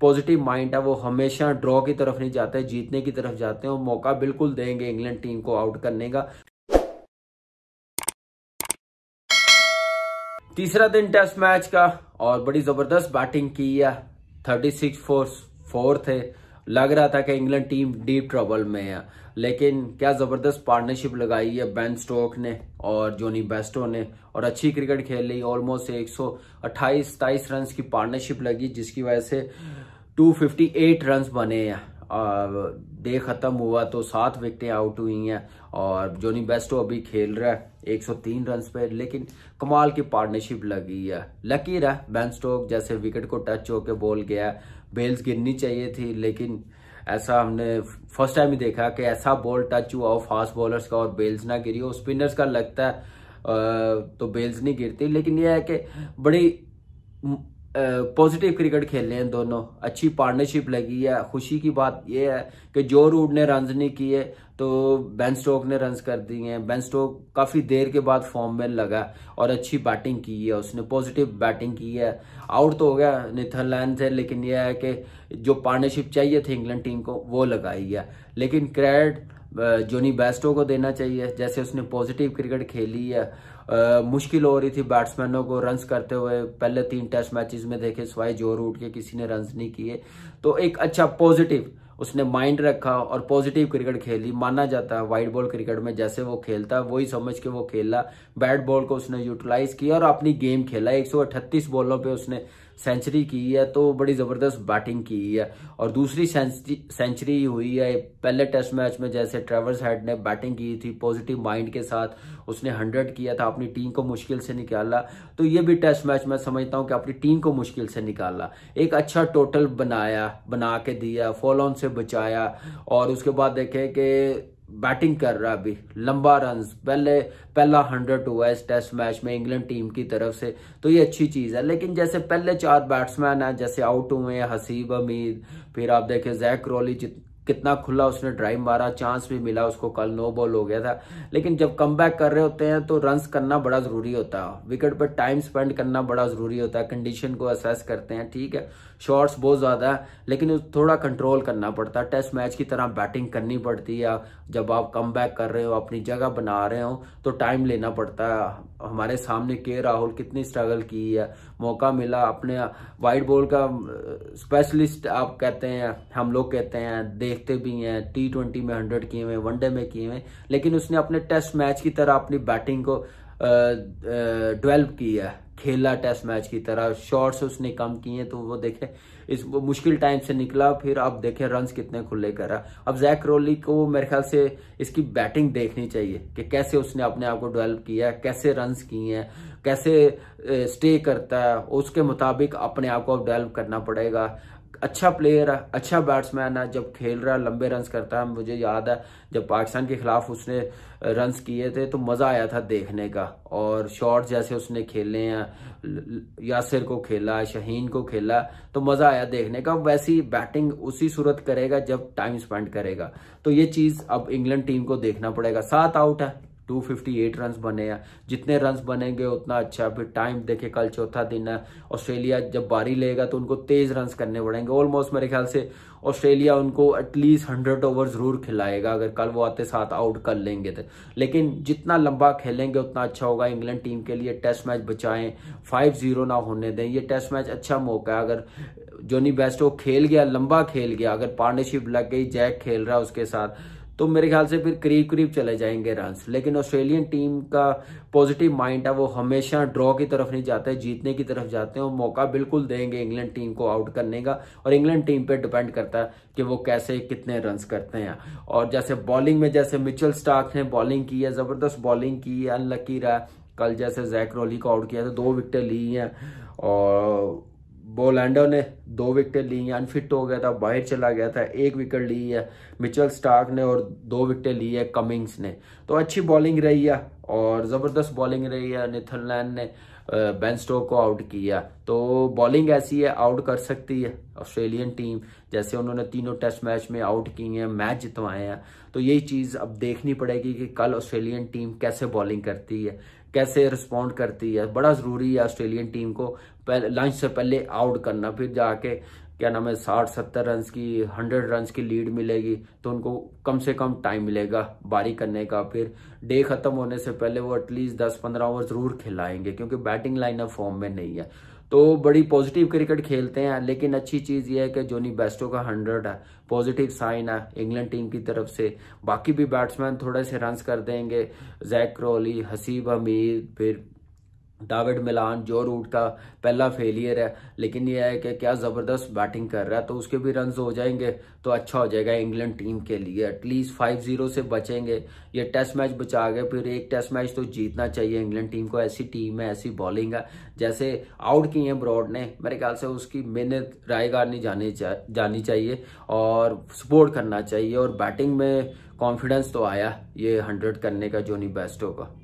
positive mind है वो हमेशा ड्रॉ की तरफ नहीं जाते जीतने की तरफ जाते हैं और मौका बिल्कुल देंगे इंग्लैंड टीम को आउट करने का तीसरा दिन टेस्ट मैच का और बड़ी जबरदस्त बैटिंग की है थर्टी सिक्स फोर फोर थे लग रहा था कि इंग्लैंड टीम डीप ट्रबल में है लेकिन क्या ज़बरदस्त पार्टनरशिप लगाई है बेन स्टोक ने और जोनी बेस्टो ने और अच्छी क्रिकेट खेल ली ऑलमोस्ट एक सौ अट्ठाईस रन की पार्टनरशिप लगी जिसकी वजह से 258 रन्स बने हैं डे ख़त्म हुआ तो सात विकटें आउट हुई हैं और जोनी बेस्टो अभी खेल रहा है 103 रन्स पे लेकिन कमाल की पार्टनरशिप लगी है लकी रहा बैन स्टोक जैसे विकेट को टच होकर बॉल गया बेल्स गिरनी चाहिए थी लेकिन ऐसा हमने फर्स्ट टाइम ही देखा कि ऐसा बॉल टच हुआ हो फास्ट बॉलर्स का और बेल्स ना गिरी हो स्पिनर्स का लगता है तो बेल्स नहीं गिरती लेकिन यह है कि बड़ी पॉजिटिव क्रिकेट खेले हैं दोनों अच्छी पार्टनरशिप लगी है खुशी की बात यह है कि जो रूड ने रन नहीं किए तो बेन स्टोक ने रन कर दिए हैं बेन स्टोक काफ़ी देर के बाद फॉर्म में लगा और अच्छी बैटिंग की है उसने पॉजिटिव बैटिंग की है आउट तो हो गया नीथरलैंड से लेकिन यह है कि जो पार्टनरशिप चाहिए थी इंग्लैंड टीम को वो लगाई है लेकिन क्रेडिट जोनी बेस्टो को देना चाहिए जैसे उसने पॉजिटिव क्रिकेट खेली है आ, मुश्किल हो रही थी बैट्समैनों को रन्स करते हुए पहले तीन टेस्ट मैचेस में देखे सवाई जोर उठ के किसी ने रन्स नहीं किए तो एक अच्छा पॉजिटिव उसने माइंड रखा और पॉजिटिव क्रिकेट खेली माना जाता है वाइट बॉल क्रिकेट में जैसे वो खेलता है वही समझ के वो खेला बैट बॉल को उसने यूटिलाइज किया और अपनी गेम खेला एक बॉलों पर उसने सेंचुरी की है तो बड़ी ज़बरदस्त बैटिंग की है और दूसरी सेंचुरी हुई है पहले टेस्ट मैच में जैसे ट्रेवर्स हेड ने बैटिंग की थी पॉजिटिव माइंड के साथ उसने हंड्रेड किया था अपनी टीम को मुश्किल से निकाला तो ये भी टेस्ट मैच मैं समझता हूँ कि अपनी टीम को मुश्किल से निकाला एक अच्छा टोटल बनाया बना के दिया फॉल ऑन से बचाया और उसके बाद देखें कि बैटिंग कर रहा अभी लंबा रन पहले पहला हंड्रेड हुआ है इस टेस्ट मैच में इंग्लैंड टीम की तरफ से तो ये अच्छी चीज़ है लेकिन जैसे पहले चार बैट्समैन हैं जैसे आउट हुए हसीब अमीद फिर आप देखें जैक रोली कितना खुला उसने ड्राइव मारा चांस भी मिला उसको कल नो बॉल हो गया था लेकिन जब कम कर रहे होते हैं तो रन करना बड़ा ज़रूरी होता है विकेट पर टाइम स्पेंड करना बड़ा ज़रूरी होता है कंडीशन को असेस करते हैं ठीक है शॉट्स बहुत ज़्यादा है लेकिन थोड़ा कंट्रोल करना पड़ता है टेस्ट मैच की तरह बैटिंग करनी पड़ती है जब आप कम कर रहे हो अपनी जगह बना रहे हो तो टाइम लेना पड़ता है हमारे सामने के राहुल कितनी स्ट्रगल की है मौका मिला अपने वाइट बॉल का स्पेशलिस्ट आप कहते हैं हम लोग कहते हैं देख देखते भी हैं टी ट्वेंटी में हंड्रेड किए हुए वनडे में किए हुए लेकिन उसने अपने टेस्ट मैच की तरह अपनी बैटिंग को डेवेल्प की है खेला टेस्ट मैच की तरह शॉट्स उसने कम किए तो वो देखे इस वो मुश्किल टाइम से निकला फिर अब देखे रन कितने खुले करा अब जैक रोली को मेरे ख्याल से इसकी बैटिंग देखनी चाहिए कि कैसे उसने अपने आप को डेवलप किया कैसे रन किए हैं कैसे स्टे करता है उसके मुताबिक अपने आप को अब डेवलप करना पड़ेगा अच्छा प्लेयर है अच्छा बैट्समैन है जब खेल रहा है लंबे रन करता है मुझे याद है जब पाकिस्तान के खिलाफ उसने रन किए थे तो मज़ा आया था देखने का और शॉट जैसे उसने खेले हैं यासिर को खेला शहीन को खेला तो मज़ा आया देखने का वैसी बैटिंग उसी सूरत करेगा जब टाइम स्पेंड करेगा तो ये चीज़ अब इंग्लैंड टीम को देखना पड़ेगा सात आउट है 258 रन्स बने हैं जितने रन्स बनेंगे उतना अच्छा फिर टाइम देखे कल चौथा दिन है ऑस्ट्रेलिया जब बारी लेगा तो उनको तेज रन्स करने पड़ेंगे ऑलमोस्ट मेरे ख्याल से ऑस्ट्रेलिया उनको एटलीस्ट हंड्रेड ओवर जरूर खिलाएगा अगर कल वो आते साथ आउट कर लेंगे तो लेकिन जितना लंबा खेलेंगे उतना अच्छा होगा इंग्लैंड टीम के लिए टेस्ट मैच बचाएं फाइव जीरो ना होने दें ये टेस्ट मैच अच्छा मौका है अगर जोनी बेस्टो खेल गया लंबा खेल गया अगर पार्टनरशिप लग गई जैक खेल रहा है उसके साथ तो मेरे ख्याल से फिर करीब करीब चले जाएंगे रन लेकिन ऑस्ट्रेलियन टीम का पॉजिटिव माइंड है वो हमेशा ड्रॉ की तरफ नहीं जाते जीतने की तरफ जाते हैं और मौका बिल्कुल देंगे इंग्लैंड टीम को आउट करने का और इंग्लैंड टीम पर डिपेंड करता है कि वो कैसे कितने रन करते हैं और जैसे बॉलिंग में जैसे मिचल स्टार्क ने बॉलिंग की है ज़बरदस्त बॉलिंग की है अनलकी रहा कल जैसे जैक रोली को आउट किया तो दो विकेट ली हैं और बोलैंडो ने दो विकेटें ली हैं अनफिट तो हो गया था बाहर चला गया था एक विकेट ली है मिचल स्टार्क ने और दो विकेटें ली है कमिंग्स ने तो अच्छी बॉलिंग रही है और ज़बरदस्त बॉलिंग रही है निथन लैन ने बेन स्टोक को आउट किया तो बॉलिंग ऐसी है आउट कर सकती है ऑस्ट्रेलियन टीम जैसे उन्होंने तीनों टेस्ट मैच में आउट किए हैं मैच जितवाए हैं तो यही चीज़ अब देखनी पड़ेगी कि कल ऑस्ट्रेलियन टीम कैसे बॉलिंग करती है कैसे रिस्पॉन्ड करती है बड़ा ज़रूरी है ऑस्ट्रेलियन टीम को लंच से पहले आउट करना फिर जाके क्या नाम है साठ सत्तर रन की हंड्रेड रन की लीड मिलेगी तो उनको कम से कम टाइम मिलेगा बारी करने का फिर डे खत्म होने से पहले वो एटलीस्ट दस पंद्रह ओवर जरूर खिलाएंगे क्योंकि बैटिंग लाइन अब फॉर्म में नहीं है तो बड़ी पॉजिटिव क्रिकेट खेलते हैं लेकिन अच्छी चीज़ यह है कि जोनी बेस्टो का हंड्रेड है पॉजिटिव साइन है इंग्लैंड टीम की तरफ से बाकी भी बैट्समैन थोड़े से रन्स कर देंगे जैक क्रोली हसीब अमीर फिर डाविड मिलान जो रूट का पहला फेलियर है लेकिन यह है कि क्या ज़बरदस्त बैटिंग कर रहा है तो उसके भी रन हो जाएंगे तो अच्छा हो जाएगा इंग्लैंड टीम के लिए एटलीस्ट फाइव जीरो से बचेंगे ये टेस्ट मैच बचा गए फिर एक टेस्ट मैच तो जीतना चाहिए इंग्लैंड टीम को ऐसी टीम है ऐसी बॉलिंग है जैसे आउट की है ब्रॉड ने मेरे ख्याल से उसकी मेहनत रायगार नहीं जानी चा, जानी चाहिए और सपोर्ट करना चाहिए और बैटिंग में कॉन्फिडेंस तो आया ये हंड्रेड करने का नहीं बेस्ट होगा